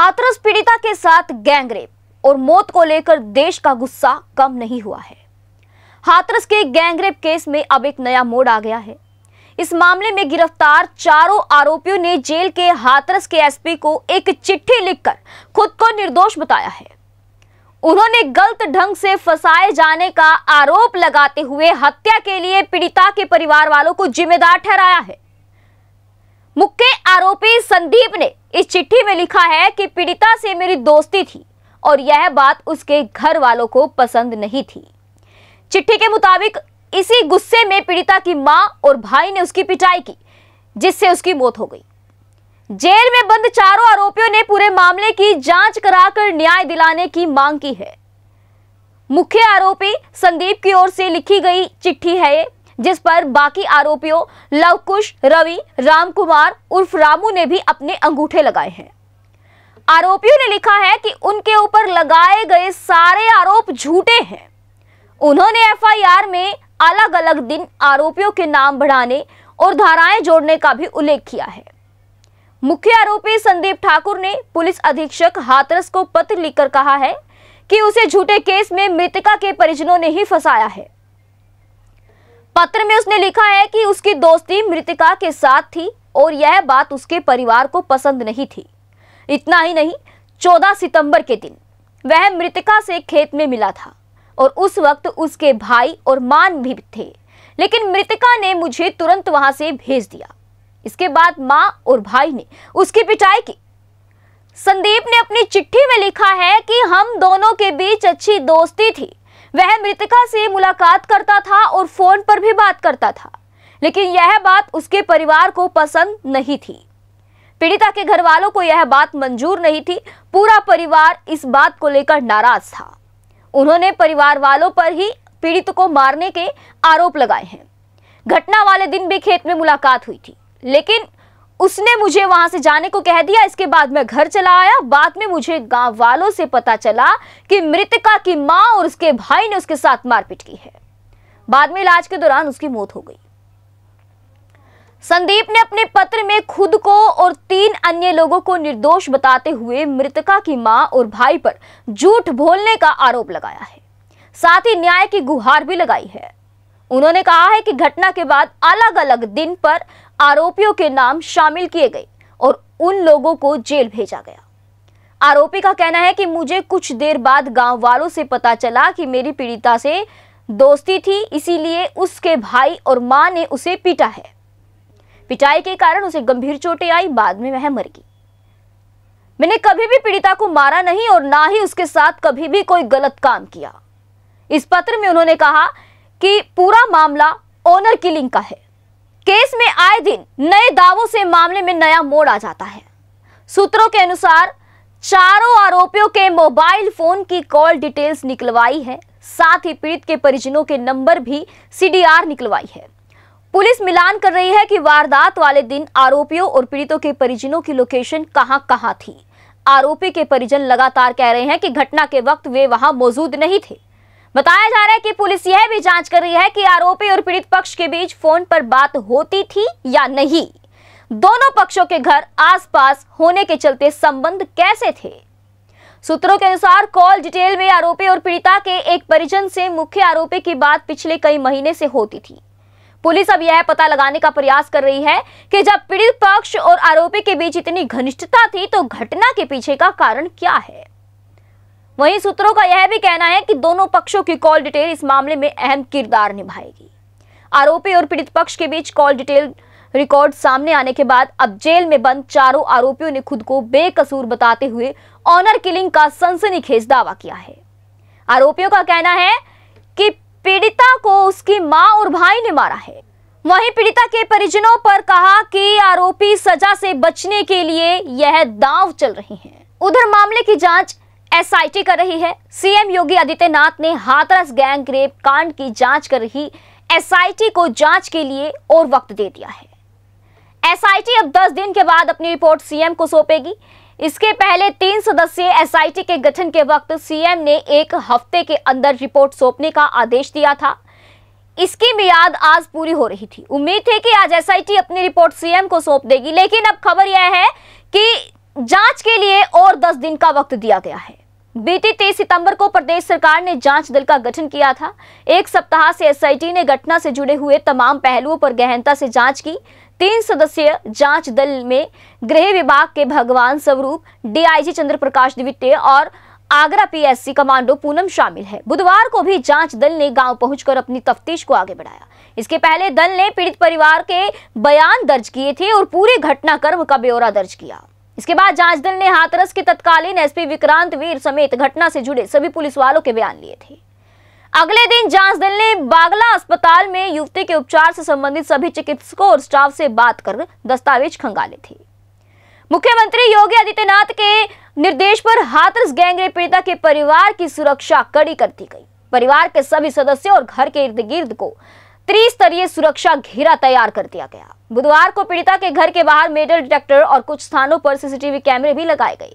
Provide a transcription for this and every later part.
हाथरस पीड़िता के साथ गैंगरेप और मौत को लेकर देश का गुस्सा कम नहीं हुआ है हाथरस के गैंगरेप केस में अब एक नया मोड़ आ गया है इस मामले में गिरफ्तार चारों आरोपियों ने जेल के हाथरस के एसपी को एक चिट्ठी लिखकर खुद को निर्दोष बताया है उन्होंने गलत ढंग से फंसाए जाने का आरोप लगाते हुए हत्या के लिए पीड़िता के परिवार वालों को जिम्मेदार ठहराया है मुख्य आरोपी संदीप ने इस चिट्ठी में लिखा है कि पीड़िता से मेरी दोस्ती थी और यह बात उसके घर वालों को पसंद नहीं थी चिट्ठी के मुताबिक इसी गुस्से में पीड़िता की मां और भाई ने उसकी पिटाई की जिससे उसकी मौत हो गई जेल में बंद चारों आरोपियों ने पूरे मामले की जांच कराकर न्याय दिलाने की मांग की है मुख्य आरोपी संदीप की ओर से लिखी गई चिट्ठी है जिस पर बाकी आरोपियों लवकुश रवि रामकुमार उर्फ रामू ने भी अपने अंगूठे लगाए हैं आरोपियों ने लिखा है कि उनके ऊपर लगाए गए सारे आरोप झूठे हैं उन्होंने एफआईआर में अलग अलग दिन आरोपियों के नाम बढ़ाने और धाराएं जोड़ने का भी उल्लेख किया है मुख्य आरोपी संदीप ठाकुर ने पुलिस अधीक्षक हाथरस को पत्र लिखकर कहा है कि उसे झूठे केस में मृतका के परिजनों ने ही फंसाया है पत्र में उसने लिखा है कि उसकी दोस्ती मृतिका के साथ थी और यह बात उसके परिवार को पसंद नहीं थी इतना ही नहीं 14 सितंबर के दिन वह मृतिका से खेत में मिला था और उस वक्त उसके भाई और मान भी थे लेकिन मृतिका ने मुझे तुरंत वहां से भेज दिया इसके बाद माँ और भाई ने उसकी पिटाई की संदीप ने अपनी चिट्ठी में लिखा है कि हम दोनों के बीच अच्छी दोस्ती थी वह मृतिका से मुलाकात करता था और फोन पर भी बात करता था लेकिन यह बात उसके परिवार को पसंद नहीं थी पीड़िता के घर वालों को यह बात मंजूर नहीं थी पूरा परिवार इस बात को लेकर नाराज था उन्होंने परिवार वालों पर ही पीड़ित को मारने के आरोप लगाए हैं घटना वाले दिन भी खेत में मुलाकात हुई थी लेकिन उसने मुझे वहां से जाने को कह दिया इसके बाद मैं घर चला आया बाद में मुझे गांव वालों से पता चला कि मृतका की मां और उसके भाई ने उसके साथ मारपीट की है बाद में इलाज के दौरान उसकी मौत हो गई संदीप ने अपने पत्र में खुद को और तीन अन्य लोगों को निर्दोष बताते हुए मृतका की मां और भाई पर झूठ बोलने का आरोप लगाया है साथ ही न्याय की गुहार भी लगाई है उन्होंने कहा है कि घटना के बाद अलग अलग दिन पर आरोपियों के नाम शामिल किए गए और उन लोगों को जेल भेजा गया आरोपी का कहना है कि मुझे कुछ देर बाद गांव वालों से पता चला कि मेरी पीड़िता से दोस्ती थी इसीलिए उसके भाई और मां ने उसे पीटा है पिटाई के कारण उसे गंभीर चोटें आई बाद में वह मर गई मैंने कभी भी पीड़िता को मारा नहीं और ना ही उसके साथ कभी भी कोई गलत काम किया इस पत्र में उन्होंने कहा कि पूरा मामला ओनर किलिंग का है केस में आए दिन नए दावों से मामले में नया मोड़ आ जाता है सूत्रों के अनुसार चारों आरोपियों के मोबाइल फोन की कॉल डिटेल्स निकलवाई है साथ ही पीड़ित के परिजनों के नंबर भी सीडीआर निकलवाई है पुलिस मिलान कर रही है कि वारदात वाले दिन आरोपियों और पीड़ितों के परिजनों की लोकेशन कहां कहां थी आरोपी के परिजन लगातार कह रहे हैं कि घटना के वक्त वे वहां मौजूद नहीं थे बताया जा रहा है कि पुलिस यह भी जांच कर रही है कि आरोपी और पीड़ित पक्ष के बीच फोन पर बात होती थी या नहीं दोनों पक्षों के घर आसपास होने के चलते संबंध कैसे थे सूत्रों के अनुसार कॉल डिटेल में आरोपी और पीड़िता के एक परिजन से मुख्य आरोपी की बात पिछले कई महीने से होती थी पुलिस अब यह पता लगाने का प्रयास कर रही है कि जब पीड़ित पक्ष और आरोपी के बीच इतनी घनिष्ठता थी तो घटना के पीछे का कारण क्या है वहीं सूत्रों का यह भी कहना है कि दोनों पक्षों की कॉल डिटेल इस मामले में अहम किरदार निभाएगी आरोपी और पीड़ित पक्ष के बीच कॉल डिटेल रिकॉर्ड सामने आने के बाद अब जेल में बंद चारों आरोपियों ने खुद को बेकसूर बताते हुए ऑनर किलिंग का सनसनीखेज दावा किया है आरोपियों का कहना है कि पीड़िता को उसकी मां और भाई ने मारा है वहीं पीड़िता के परिजनों पर कहा कि आरोपी सजा से बचने के लिए यह दांव चल रहे हैं उधर मामले की जांच एसआईटी कर रही है सीएम योगी आदित्यनाथ ने हाथरस गैंग रेप कांड की जांच कर रही एसआईटी को जांच के लिए और वक्त दे दिया है एसआईटी अब 10 दिन के बाद अपनी रिपोर्ट सीएम को सौंपेगी इसके पहले तीन सदस्य एसआईटी के गठन के वक्त सीएम ने एक हफ्ते के अंदर रिपोर्ट सौंपने का आदेश दिया था इसकी मियाद आज पूरी हो रही थी उम्मीद है कि आज एसआईटी अपनी रिपोर्ट सीएम को सौंप देगी लेकिन अब खबर यह है कि जांच के लिए और 10 दिन का वक्त दिया गया है बीते तेईस सितंबर को प्रदेश सरकार ने जांच दल का गठन किया था एक सप्ताह से एसआईटी ने घटना से जुड़े हुए तमाम पहलुओं पर गहनता से जांच की तीन सदस्य जांच दल में गृह विभाग के भगवान स्वरूप डीआईजी चंद्र प्रकाश द्वितीय और आगरा पीएससी कमांडो पूनम शामिल है बुधवार को भी जांच दल ने गांव पहुंचकर अपनी तफ्तीश को आगे बढ़ाया इसके पहले दल ने पीड़ित परिवार के बयान दर्ज किए थे और पूरे घटनाक्रम का ब्यौरा दर्ज किया इसके बाद जांच दल ने हाथरस के तत्कालीन एसपी विक्रांत वीर समेत घटना से जुड़े सभी पुलिस वालों के बयान लिए थे अगले दिन जांच दल ने बागला अस्पताल में युवती के उपचार से संबंधित सभी चिकित्सकों और स्टाफ से बात कर दस्तावेज खंगाले थे मुख्यमंत्री योगी आदित्यनाथ के निर्देश पर हाथरस गैंग पीड़िता के परिवार की सुरक्षा कड़ी कर दी गई परिवार के सभी सदस्यों और घर के इर्द गिर्द को त्रिस्तरीय सुरक्षा घेरा तैयार कर दिया गया बुधवार को पीड़िता के घर के बाहर मेटल डिटेक्टर और कुछ स्थानों पर सीसीटीवी कैमरे भी लगाए गए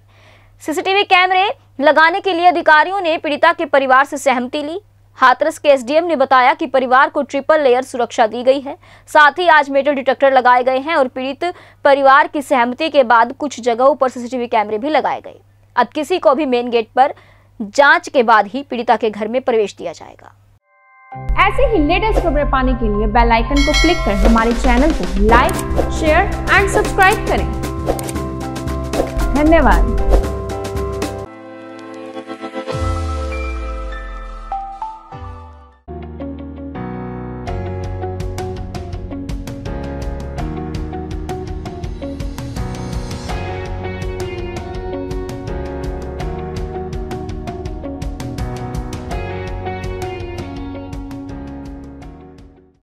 सीसीटीवी कैमरे लगाने के लिए अधिकारियों ने पीड़िता के परिवार से सहमति ली हाथरस के एसडीएम ने बताया कि परिवार को ट्रिपल लेयर सुरक्षा दी गई है साथ ही आज मेटल डिटेक्टर लगाए गए हैं और पीड़ित परिवार की सहमति के बाद कुछ जगहों पर सीसीटीवी कैमरे भी लगाए गए अब किसी को भी मेन गेट पर जांच के बाद ही पीड़िता के घर में प्रवेश दिया जाएगा ऐसे ही लेटेस्ट खबरें पाने के लिए बेल आइकन को क्लिक कर हमारे चैनल को लाइक शेयर एंड सब्सक्राइब करें धन्यवाद